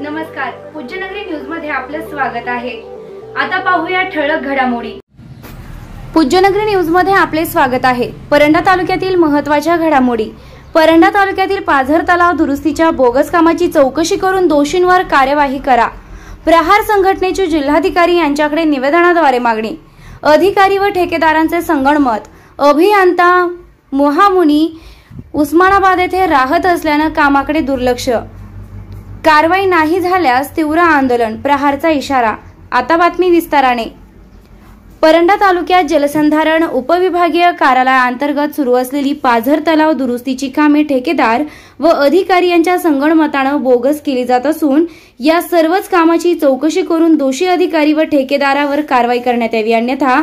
नमस्कार पूज्यनगरी न्यूज मध्ये आपलं स्वागत आहे आता पाहूया ठळक घडामोडी पूज्यनगरी न्यूज मध्ये आपले स्वागत आहे परंडा तालुक्यातील महत्वाच्या घडामोडी परंडा तालुक्यातील पाझर तलाव दुरुस्तीच्या बोगस कामाची चौकशी करून दोषींवर कार्यवाही करा प्रहार संघटनेचे जिल्हाधिकारी यांच्याकडे निवेदनाद्वारे मागणी अधिकारी व ठेकेदारांचे संगणमत अभियंता मोहामुनी उस्मानाबाद येथे राहत असल्यानं कामाकडे दुर्लक्ष कारवाई नाही झाल्यास तीव्र आंदोलन प्रहारचा इशारा आता बातमी विस्ताराने परंडा तालुक्यात जलसंधारण उपविभागीय कार्यालयाअंतर्गत सुरू असलेली पाझर तलाव दुरुस्तीची कामे ठेकेदार व अधिकारी यांच्या संगणमतानं बोगस केली जात असून या सर्वच कामाची चौकशी करून दोषी अधिकारी व ठेकेदारावर कारवाई करण्यात यावी अन्यथा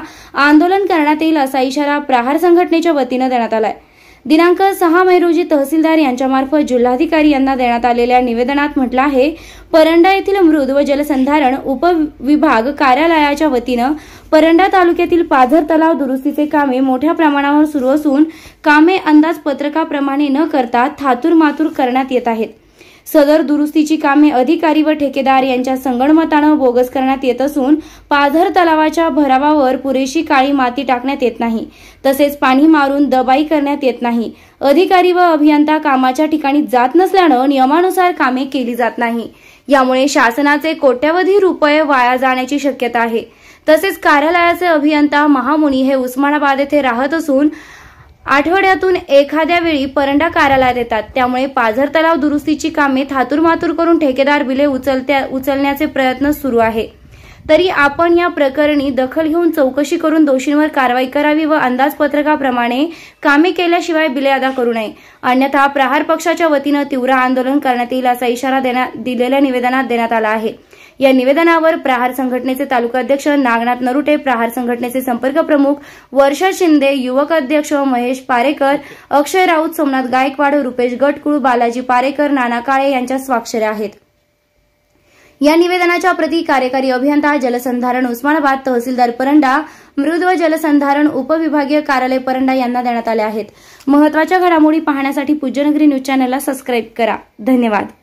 आंदोलन करण्यात येईल असा इशारा प्रहार संघटनेच्या वतीनं देण्यात आला आहे दिनांक सहा मे रोजी तहसीलदार यांच्यामार्फत जिल्हाधिकारी यांना देण्यात आलेल्या निवेदनात म्हटलं आहे परंडा येथील मृद व जलसंधारण उपविभाग कार्यालयाच्या वतीनं परंडा तालुक्यातील पाझर तलाव दुरुस्तीचे कामे मोठ्या प्रमाणावर सुरू असून कामे अंदाजपत्रकाप्रमाणे न करता थातूर मातूर करण्यात येत आहेत सदर दुरुस्तीची कामे अधिकारी व ठेकेदार यांच्या संगणमतानं बोगस करण्यात येत असून पाझर तलावाच्या भरावावर पुरेशी काळी माती टाकण्यात येत नाही तसेच पाणी मारून दबाई करण्यात येत नाही अधिकारी व अभियंता कामाच्या ठिकाणी जात नसल्यानं नियमानुसार कामे केली जात नाही यामुळे शासनाचे कोट्यवधी रुपये वाया जाण्याची शक्यता आहे तसेच कार्यालयाचे अभियंता महामुनी हे उस्मानाबाद येथे राहत असून आठवड्यातून एखाद्या वेळी परंडा कार्यालयात येतात त्यामुळे पाझर तलाव दुरुस्तीची कामे थातुरमातुर करून ठेकेदार बिले उचलत्या उचलण्याचे प्रयत्न सुरू आहे तरी आपण या प्रकरणी दखल घेऊन चौकशी करून दोषींवर कारवाई करावी व अंदाजपत्रकाप्रमाणे कामे केल्याशिवाय बिले अदा करू नये अन्यथा प्रहार पक्षाच्या वतीनं तीव्र आंदोलन करण्यात येईल असा इशारा दिलेल्या निवेदनात देण्यात आला आहे या निवेदनावर प्रहार संघटनेचे तालुका अध्यक्ष नागनाथ नरुटे प्रहार संघटनेचे संपर्क प्रमुख वर्षा शिंदे युवक अध्यक्ष महेश पारेकर अक्षय राऊत सोमनाथ गायकवाड रुपेश गटकुळ बालाजी पारेकर नाना काळे यांच्या स्वाक्षऱ्या आहेत या निवेदनाच्या प्रती कार्यकारी अभियंता जलसंधारण उस्मानाबाद तहसीलदार परंडा मृद व जलसंधारण उपविभागीय कार्यालय परंडा यांना देण्यात आले आहेत महत्वाच्या घडामोडी पाहण्यासाठी पूज्यनगरी न्यूज चॅनलला सबस्क्राईब करा धन्यवाद